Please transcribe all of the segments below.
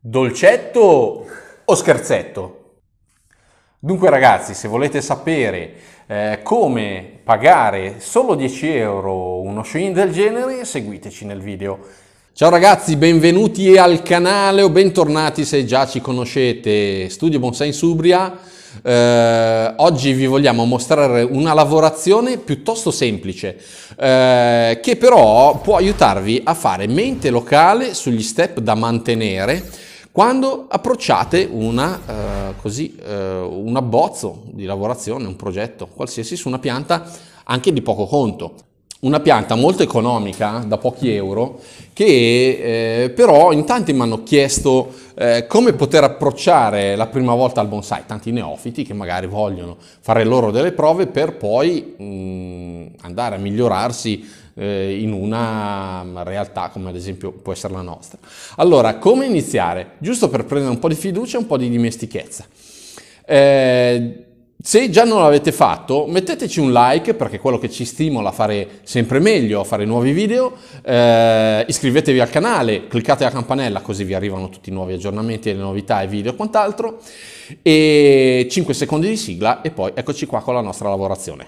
Dolcetto o scherzetto? Dunque ragazzi, se volete sapere eh, come pagare solo 10 euro uno showin del genere, seguiteci nel video. Ciao ragazzi, benvenuti al canale o bentornati se già ci conoscete. Studio Bonsai in Subria. Eh, oggi vi vogliamo mostrare una lavorazione piuttosto semplice eh, che però può aiutarvi a fare mente locale sugli step da mantenere quando approcciate una, eh, così, eh, un abbozzo di lavorazione, un progetto qualsiasi su una pianta anche di poco conto una pianta molto economica eh, da pochi euro che eh, però in tanti mi hanno chiesto eh, come poter approcciare la prima volta al bonsai, tanti neofiti che magari vogliono fare loro delle prove per poi mh, mm, andare a migliorarsi eh, in una realtà come ad esempio può essere la nostra. Allora, come iniziare? Giusto per prendere un po' di fiducia e un po' di dimestichezza. Eh, se già non l'avete fatto, metteteci un like perché è quello che ci stimola a fare sempre meglio, a fare nuovi video. Eh, iscrivetevi al canale, cliccate la campanella così vi arrivano tutti i nuovi aggiornamenti, le novità e video e quant'altro. E 5 secondi di sigla e poi eccoci qua con la nostra lavorazione.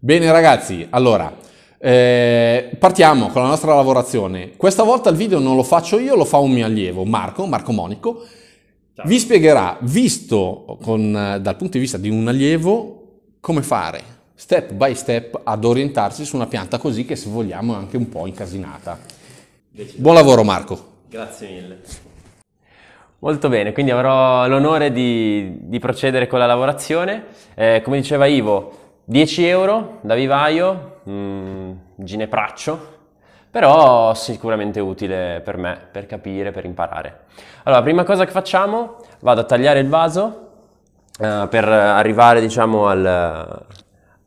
Bene ragazzi, allora eh, partiamo con la nostra lavorazione. Questa volta il video non lo faccio io, lo fa un mio allievo, Marco, Marco Monico. Ciao. Vi spiegherà, visto con, eh, dal punto di vista di un allievo, come fare step by step ad orientarsi su una pianta così che se vogliamo è anche un po' incasinata. Decido. Buon lavoro Marco. Grazie mille. Molto bene, quindi avrò l'onore di, di procedere con la lavorazione. Eh, come diceva Ivo, 10 euro da vivaio, mh, mm. ginepraccio, però sicuramente utile per me, per capire, per imparare. Allora, prima cosa che facciamo, vado a tagliare il vaso eh, per arrivare, diciamo, al,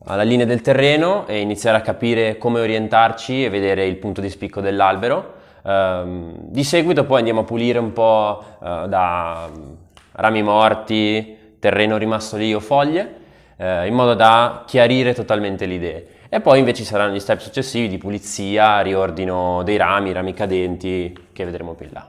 alla linea del terreno e iniziare a capire come orientarci e vedere il punto di spicco dell'albero. Um, di seguito poi andiamo a pulire un po' uh, da mm, rami morti, terreno rimasto lì o foglie, uh, in modo da chiarire totalmente le idee. E poi invece ci saranno gli step successivi di pulizia, riordino dei rami, rami cadenti, che vedremo più in là.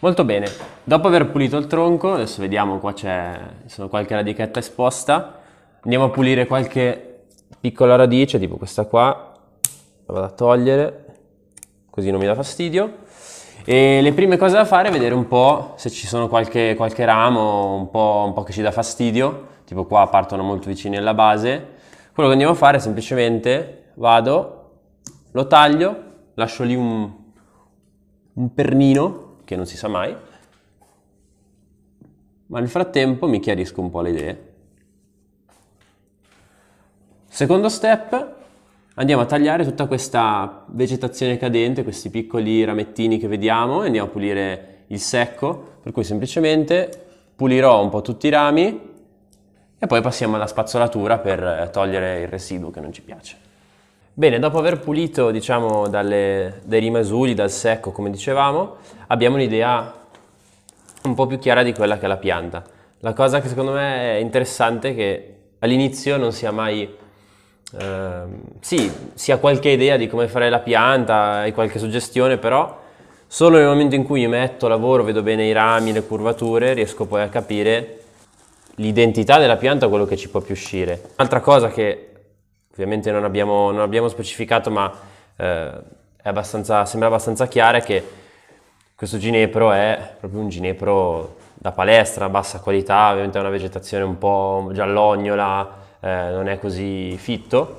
Molto bene, dopo aver pulito il tronco, adesso vediamo qua c'è qualche radichetta esposta, andiamo a pulire qualche piccola radice, tipo questa qua, la vado a togliere, così non mi dà fastidio. E le prime cose da fare è vedere un po' se ci sono qualche, qualche ramo un po', un po' che ci dà fastidio, tipo qua partono molto vicini alla base. Quello che andiamo a fare è semplicemente vado, lo taglio, lascio lì un, un pernino, che non si sa mai, ma nel frattempo mi chiarisco un po' le idee. Secondo step, andiamo a tagliare tutta questa vegetazione cadente, questi piccoli ramettini che vediamo e andiamo a pulire il secco, per cui semplicemente pulirò un po' tutti i rami e poi passiamo alla spazzolatura per eh, togliere il residuo che non ci piace. Bene, dopo aver pulito diciamo dalle, dai rimasugli, dal secco come dicevamo, abbiamo un'idea un po' più chiara di quella che è la pianta. La cosa che secondo me è interessante è che all'inizio non sia mai Uh, sì, si ha qualche idea di come fare la pianta, hai qualche suggestione, però solo nel momento in cui io metto lavoro, vedo bene i rami, le curvature, riesco poi a capire l'identità della pianta, quello che ci può più uscire. Un'altra cosa che ovviamente non abbiamo, non abbiamo specificato, ma eh, abbastanza, sembra abbastanza chiara, è che questo ginepro è proprio un ginepro da palestra, bassa qualità, ovviamente ha una vegetazione un po' giallognola, eh, non è così fitto,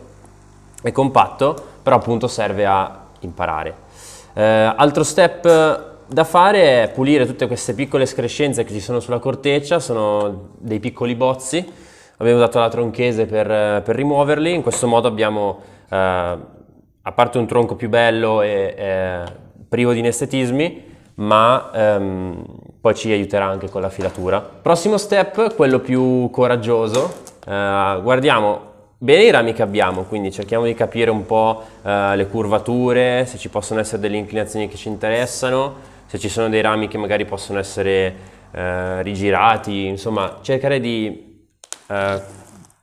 è compatto, però appunto serve a imparare. Eh, altro step da fare è pulire tutte queste piccole escrescenze che ci sono sulla corteccia, sono dei piccoli bozzi, abbiamo usato la tronchese per, per rimuoverli, in questo modo abbiamo, eh, a parte un tronco più bello e eh, privo di inestetismi, ma ehm, poi ci aiuterà anche con la filatura. Prossimo step, quello più coraggioso, eh, guardiamo bene i rami che abbiamo, quindi cerchiamo di capire un po' uh, le curvature, se ci possono essere delle inclinazioni che ci interessano, se ci sono dei rami che magari possono essere uh, rigirati, insomma cercare di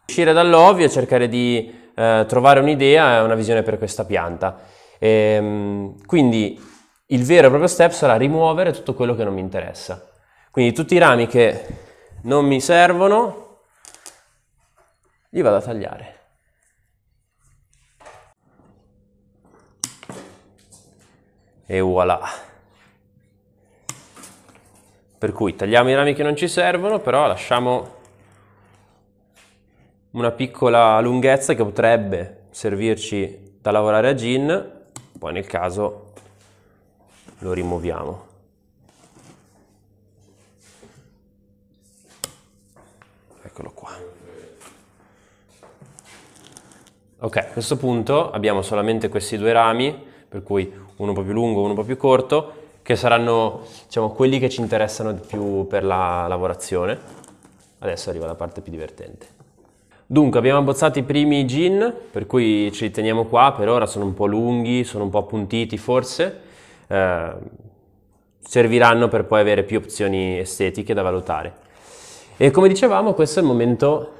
uscire dall'ovvio, cercare di trovare un'idea e una visione per questa pianta. E, ehm, quindi il vero e proprio step sarà rimuovere tutto quello che non mi interessa. Quindi tutti i rami che non mi servono, li vado a tagliare. E voilà. Per cui tagliamo i rami che non ci servono, però lasciamo una piccola lunghezza che potrebbe servirci da lavorare a gin, poi nel caso lo rimuoviamo. Ok, a questo punto abbiamo solamente questi due rami, per cui uno un po' più lungo, e uno un po' più corto, che saranno diciamo, quelli che ci interessano di più per la lavorazione. Adesso arriva la parte più divertente. Dunque, abbiamo abbozzato i primi gin, per cui ce li teniamo qua, per ora sono un po' lunghi, sono un po' appuntiti forse, eh, serviranno per poi avere più opzioni estetiche da valutare. E come dicevamo, questo è il momento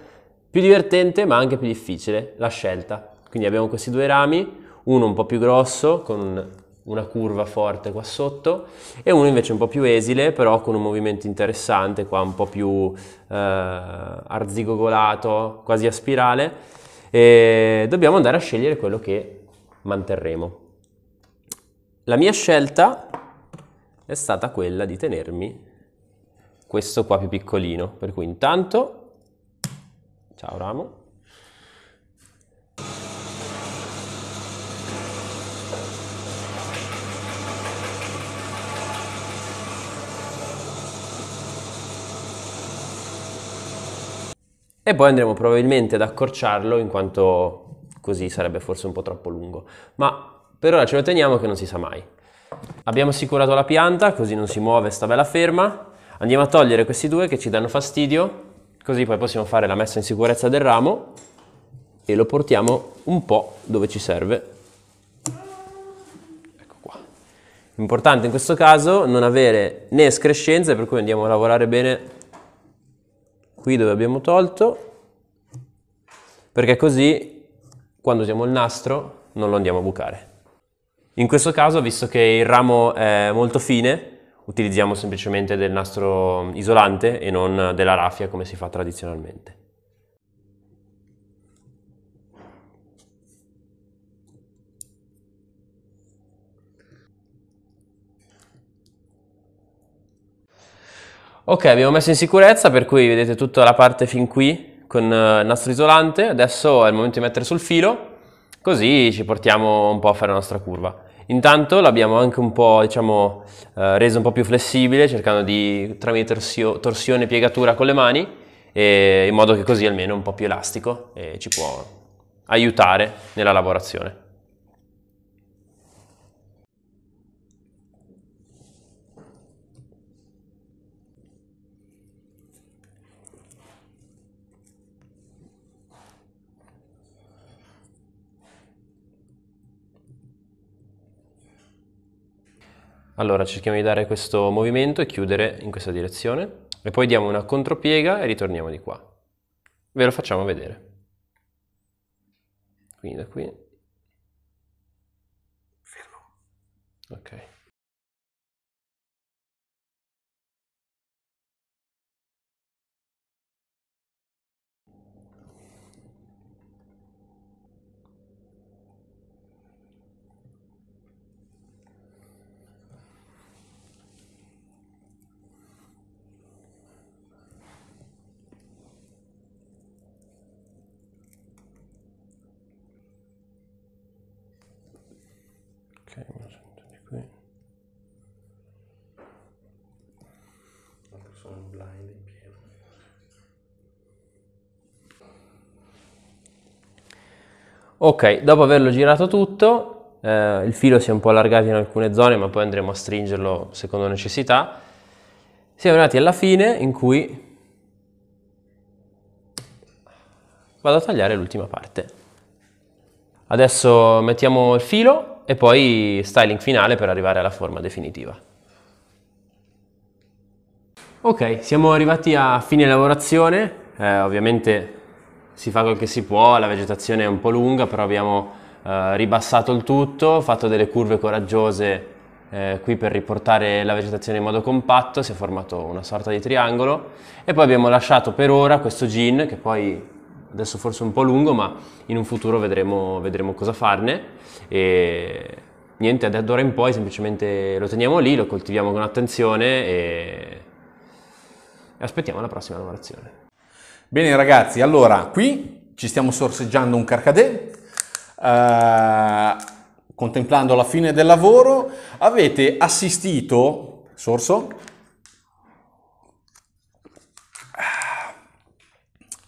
più divertente ma anche più difficile la scelta. Quindi abbiamo questi due rami, uno un po' più grosso con una curva forte qua sotto e uno invece un po' più esile però con un movimento interessante qua un po' più eh, arzigogolato quasi a spirale e dobbiamo andare a scegliere quello che manterremo la mia scelta è stata quella di tenermi questo qua più piccolino per cui intanto Ciao Ramo. E poi andremo probabilmente ad accorciarlo in quanto così sarebbe forse un po' troppo lungo. Ma per ora ce lo teniamo che non si sa mai. Abbiamo assicurato la pianta, così non si muove, sta bella ferma. Andiamo a togliere questi due che ci danno fastidio Così poi possiamo fare la messa in sicurezza del ramo e lo portiamo un po' dove ci serve. Ecco qua. Importante in questo caso non avere né escrescenze, per cui andiamo a lavorare bene qui dove abbiamo tolto, perché così quando usiamo il nastro non lo andiamo a bucare. In questo caso, visto che il ramo è molto fine, utilizziamo semplicemente del nastro isolante e non della raffia come si fa tradizionalmente. Ok, abbiamo messo in sicurezza, per cui vedete tutta la parte fin qui con il eh, nastro isolante. Adesso è il momento di mettere sul filo, così ci portiamo un po' a fare la nostra curva. Intanto l'abbiamo anche un po', diciamo, eh, reso un po' più flessibile, cercando di, tramite torsio, torsione e piegatura con le mani, e, in modo che così almeno è un po' più elastico e ci può aiutare nella lavorazione. Allora cerchiamo di dare questo movimento e chiudere in questa direzione e poi diamo una contropiega e ritorniamo di qua. Ve lo facciamo vedere. Quindi da qui. Fermo. Ok. qui altro sono blind in pieno ok dopo averlo girato tutto eh, il filo si è un po' allargato in alcune zone ma poi andremo a stringerlo secondo necessità siamo arrivati alla fine in cui vado a tagliare l'ultima parte adesso mettiamo il filo e poi styling finale per arrivare alla forma definitiva. Ok, siamo arrivati a fine lavorazione, eh, ovviamente si fa quel che si può, la vegetazione è un po' lunga, però abbiamo eh, ribassato il tutto, fatto delle curve coraggiose eh, qui per riportare la vegetazione in modo compatto, si è formato una sorta di triangolo e poi abbiamo lasciato per ora questo gin che poi adesso forse un po' lungo, ma in un futuro vedremo, vedremo cosa farne. E niente, da ora in poi semplicemente lo teniamo lì, lo coltiviamo con attenzione e aspettiamo la prossima lavorazione. Bene ragazzi, allora qui ci stiamo sorseggiando un carcadè. Eh, contemplando la fine del lavoro, avete assistito, sorso,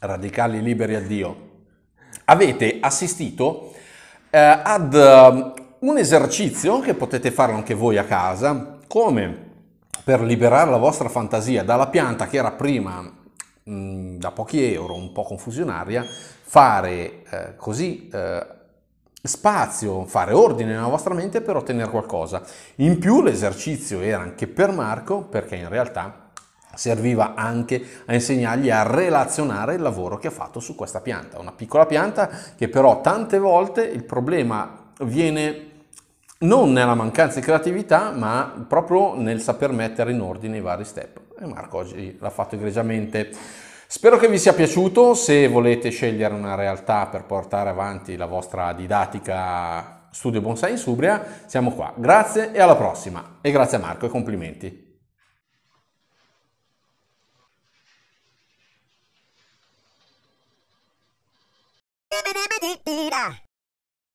radicali liberi a Dio, avete assistito eh, ad uh, un esercizio che potete farlo anche voi a casa, come per liberare la vostra fantasia dalla pianta che era prima mh, mm, da pochi euro, un po' confusionaria, fare eh, così eh, spazio, fare ordine nella vostra mente per ottenere qualcosa. In più l'esercizio era anche per Marco, perché in realtà serviva anche a insegnargli a relazionare il lavoro che ha fatto su questa pianta, una piccola pianta che però tante volte il problema viene non nella mancanza di creatività, ma proprio nel saper mettere in ordine i vari step. E Marco oggi l'ha fatto egregiamente. Spero che vi sia piaciuto, se volete scegliere una realtà per portare avanti la vostra didattica Studio Bonsai in Subria, siamo qua. Grazie e alla prossima. E grazie a Marco e complimenti.